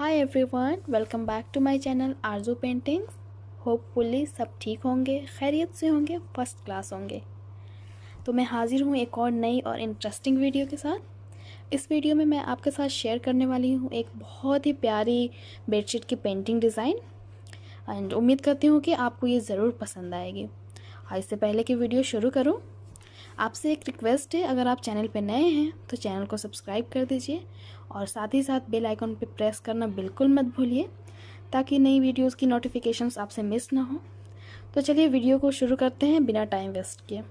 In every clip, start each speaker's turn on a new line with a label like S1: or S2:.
S1: hi everyone welcome back to my channel Arzoo paintings hopefully सब ठीक होंगे खैरियत से होंगे फर्स्ट क्लास होंगे तो मैं हाज़िर हूँ एक और नई और इंटरेस्टिंग वीडियो के साथ इस वीडियो में मैं आपके साथ शेयर करने वाली हूँ एक बहुत ही प्यारी बेडशीट की पेंटिंग डिज़ाइन एंड उम्मीद करती हूँ कि आपको ये ज़रूर पसंद आएगी और इससे पहले कि वीडियो शुरू करूँ आपसे एक रिक्वेस्ट है अगर आप चैनल पर नए हैं तो चैनल को सब्सक्राइब कर दीजिए और साथ ही साथ बेल आइकॉन पर प्रेस करना बिल्कुल मत भूलिए ताकि नई वीडियोज़ की नोटिफिकेशंस आपसे मिस ना हो तो चलिए वीडियो को शुरू करते हैं बिना टाइम वेस्ट किए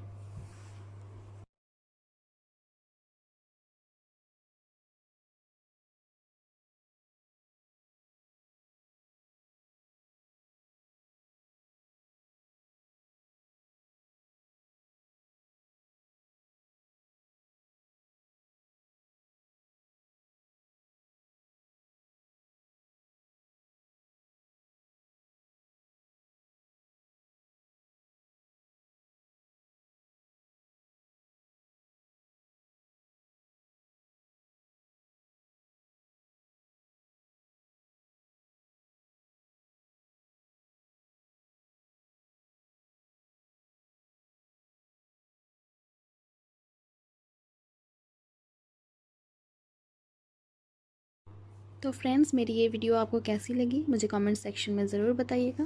S1: तो फ्रेंड्स मेरी ये वीडियो आपको कैसी लगी मुझे कमेंट सेक्शन में ज़रूर बताइएगा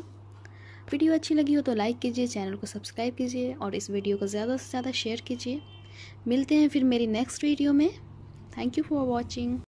S1: वीडियो अच्छी लगी हो तो लाइक कीजिए चैनल को सब्सक्राइब कीजिए और इस वीडियो को ज़्यादा से ज़्यादा शेयर कीजिए मिलते हैं फिर मेरी नेक्स्ट वीडियो में थैंक यू फॉर वॉचिंग